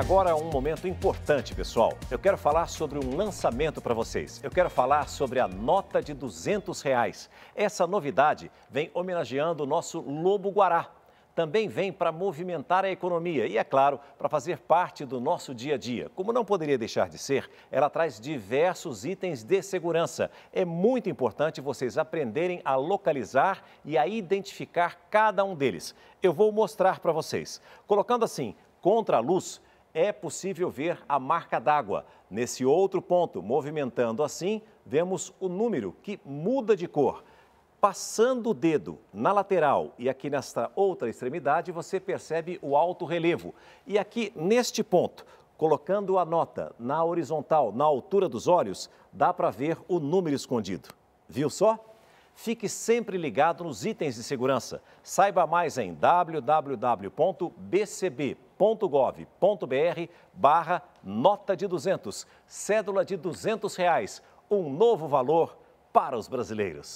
Agora um momento importante, pessoal. Eu quero falar sobre um lançamento para vocês. Eu quero falar sobre a nota de 200 reais. Essa novidade vem homenageando o nosso Lobo Guará. Também vem para movimentar a economia e, é claro, para fazer parte do nosso dia a dia. Como não poderia deixar de ser, ela traz diversos itens de segurança. É muito importante vocês aprenderem a localizar e a identificar cada um deles. Eu vou mostrar para vocês. Colocando assim, contra a luz, é possível ver a marca d'água. Nesse outro ponto, movimentando assim, vemos o número que muda de cor. Passando o dedo na lateral e aqui nesta outra extremidade, você percebe o alto relevo. E aqui neste ponto, colocando a nota na horizontal, na altura dos olhos, dá para ver o número escondido. Viu só? Fique sempre ligado nos itens de segurança. Saiba mais em www.bcb.gov.br barra nota de 200, cédula de 200 reais, um novo valor para os brasileiros.